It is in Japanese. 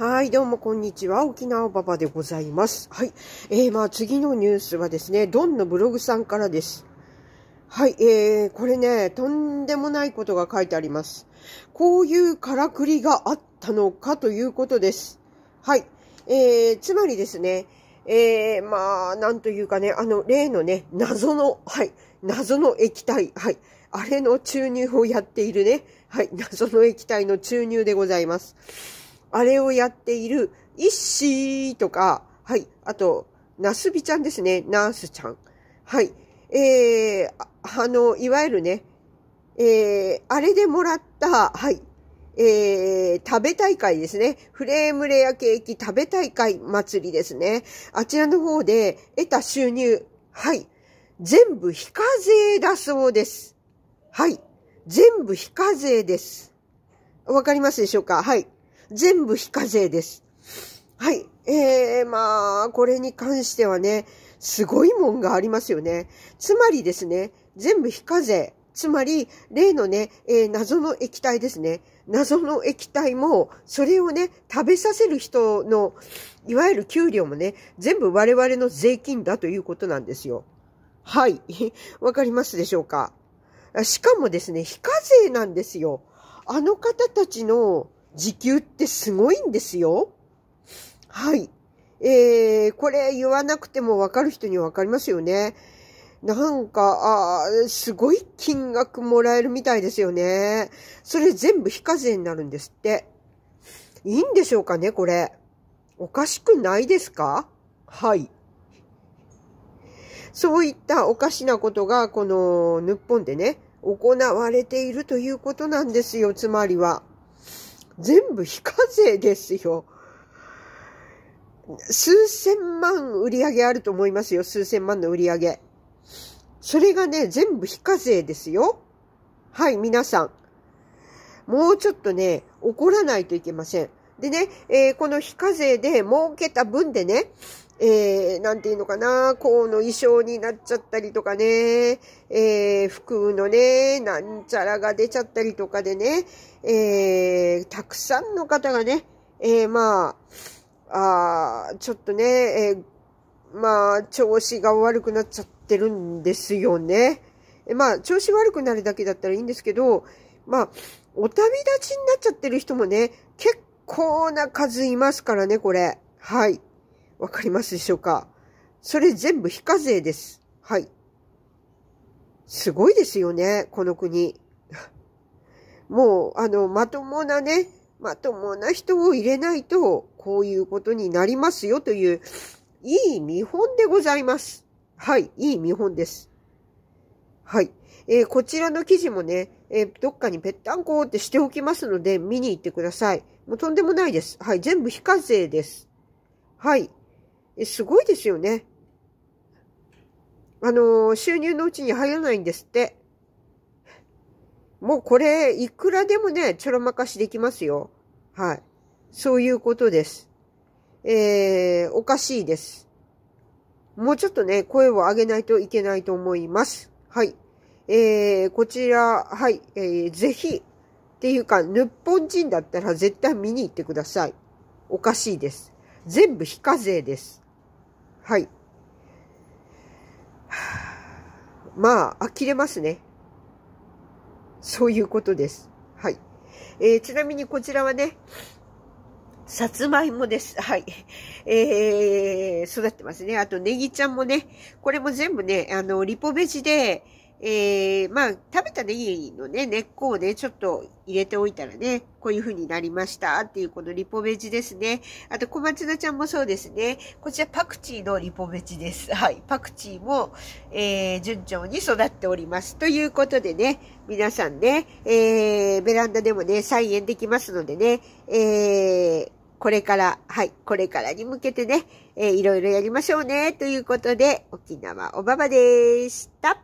はい、どうもこんにちは。沖縄ばばでございます。はい。えー、まあ次のニュースはですね、ドンのブログさんからです。はい、えー、これね、とんでもないことが書いてあります。こういうからくりがあったのかということです。はい。えー、つまりですね、えー、まあ、なんというかね、あの、例のね、謎の、はい、謎の液体、はい、あれの注入をやっているね、はい、謎の液体の注入でございます。あれをやっている、イッシーとか、はい、あと、ナスビちゃんですね。ナースちゃん。はい。えー、あの、いわゆるね、えー、あれでもらった、はい、えー、食べ大会ですね。フレームレアケーキ食べ大会祭りですね。あちらの方で得た収入、はい、全部非課税だそうです。はい、全部非課税です。わかりますでしょうかはい。全部非課税です。はい。えー、まあ、これに関してはね、すごいもんがありますよね。つまりですね、全部非課税。つまり、例のね、えー、謎の液体ですね。謎の液体も、それをね、食べさせる人の、いわゆる給料もね、全部我々の税金だということなんですよ。はい。わかりますでしょうかしかもですね、非課税なんですよ。あの方たちの、時給ってすごいんですよ。はい。えー、これ言わなくてもわかる人にはわかりますよね。なんか、あすごい金額もらえるみたいですよね。それ全部非課税になるんですって。いいんでしょうかね、これ。おかしくないですかはい。そういったおかしなことが、この、日本でね、行われているということなんですよ、つまりは。全部非課税ですよ。数千万売り上げあると思いますよ。数千万の売り上げ。それがね、全部非課税ですよ。はい、皆さん。もうちょっとね、怒らないといけません。でね、えー、この非課税で儲けた分でね、えー、なんていうのかな、こうの衣装になっちゃったりとかね、えー、服のね、なんちゃらが出ちゃったりとかでね、えー、たくさんの方がね、えー、まあ、あちょっとね、えー、まあ、調子が悪くなっちゃってるんですよね。えまあ、調子悪くなるだけだったらいいんですけど、まあ、お旅立ちになっちゃってる人もね、結構な数いますからね、これ。はい。わかりますでしょうかそれ全部非課税です。はい。すごいですよね、この国。もう、あの、まともなね、まともな人を入れないと、こういうことになりますよという、いい見本でございます。はい、いい見本です。はい。えー、こちらの記事もね、えー、どっかにぺったんこってしておきますので、見に行ってください。もうとんでもないです。はい、全部非課税です。はい。すごいですよね。あの、収入のうちに入らないんですって。もうこれ、いくらでもね、ちょろまかしできますよ。はい。そういうことです。えー、おかしいです。もうちょっとね、声を上げないといけないと思います。はい。えー、こちら、はい、えー、ぜひ、っていうか、日本人だったら絶対見に行ってください。おかしいです。全部非課税です。はい。まあ、呆れますね。そういうことです。はい。えー、ちなみにこちらはね、さつまいもです。はい。えー、育ってますね。あと、ネギちゃんもね、これも全部ね、あの、リポベジで、えー、まあ、食べたネギのね、根っこをね、ちょっと入れておいたらね、こういう風になりましたっていうこのリポベジですね。あと、小松菜ちゃんもそうですね。こちらパクチーのリポベジです。はい。パクチーも、えー、順調に育っております。ということでね、皆さんね、えー、ベランダでもね、菜園できますのでね、えー、これから、はい、これからに向けてね、えー、いろいろやりましょうね、ということで、沖縄おばばでした。